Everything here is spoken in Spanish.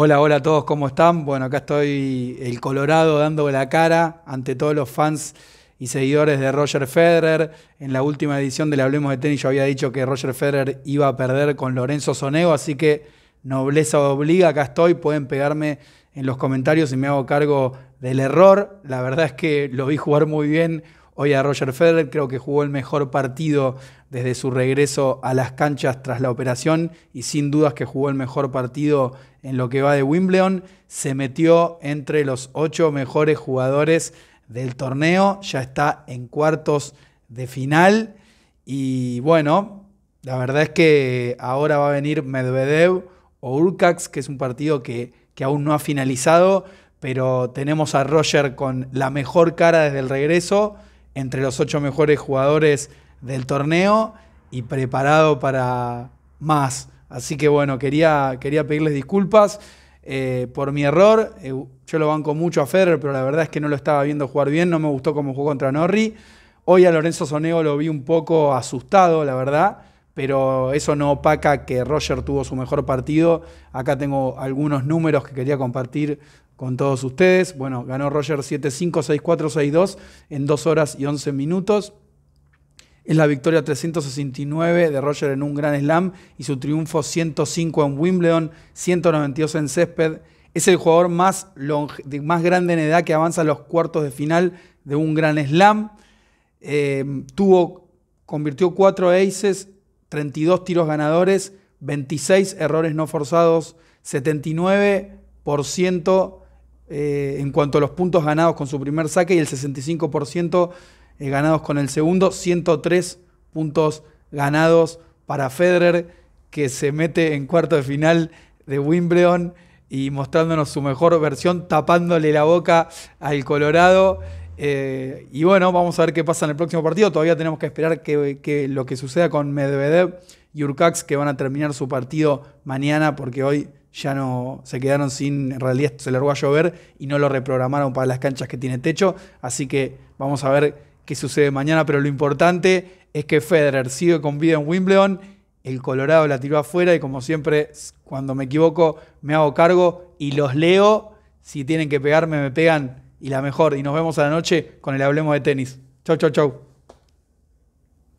Hola, hola a todos, ¿cómo están? Bueno, acá estoy el Colorado dando la cara ante todos los fans y seguidores de Roger Federer. En la última edición del Hablemos de Tenis yo había dicho que Roger Federer iba a perder con Lorenzo Sonego, así que nobleza obliga, acá estoy, pueden pegarme en los comentarios y me hago cargo del error. La verdad es que lo vi jugar muy bien Hoy a Roger Federer creo que jugó el mejor partido desde su regreso a las canchas tras la operación y sin dudas que jugó el mejor partido en lo que va de Wimbledon. Se metió entre los ocho mejores jugadores del torneo, ya está en cuartos de final y bueno, la verdad es que ahora va a venir Medvedev o Urcax, que es un partido que, que aún no ha finalizado, pero tenemos a Roger con la mejor cara desde el regreso entre los ocho mejores jugadores del torneo y preparado para más. Así que bueno, quería, quería pedirles disculpas eh, por mi error. Eh, yo lo banco mucho a Federer, pero la verdad es que no lo estaba viendo jugar bien, no me gustó cómo jugó contra Norri. Hoy a Lorenzo Sonego lo vi un poco asustado, la verdad, pero eso no opaca que Roger tuvo su mejor partido. Acá tengo algunos números que quería compartir con todos ustedes. Bueno, ganó Roger 7-5-6-4-6-2 en 2 horas y 11 minutos. Es la victoria 369 de Roger en un gran slam y su triunfo 105 en Wimbledon, 192 en césped. Es el jugador más, más grande en edad que avanza a los cuartos de final de un gran slam. Em, tuvo, convirtió 4 aces, 32 tiros ganadores, 26 errores no forzados, 79% eh, en cuanto a los puntos ganados con su primer saque y el 65% eh, ganados con el segundo, 103 puntos ganados para Federer, que se mete en cuarto de final de Wimbledon y mostrándonos su mejor versión, tapándole la boca al Colorado. Eh, y bueno, vamos a ver qué pasa en el próximo partido. Todavía tenemos que esperar que, lo que suceda con Medvedev y Urcax, que van a terminar su partido mañana, porque hoy ya no se quedaron sin, en realidad se largó a llover y no lo reprogramaron para las canchas que tiene techo, así que vamos a ver qué sucede mañana, pero lo importante es que Federer sigue con vida en Wimbledon, el Colorado la tiró afuera y como siempre cuando me equivoco me hago cargo y los leo, si tienen que pegarme me pegan y la mejor y nos vemos a la noche con el Hablemos de Tenis. Chau, chau, chau.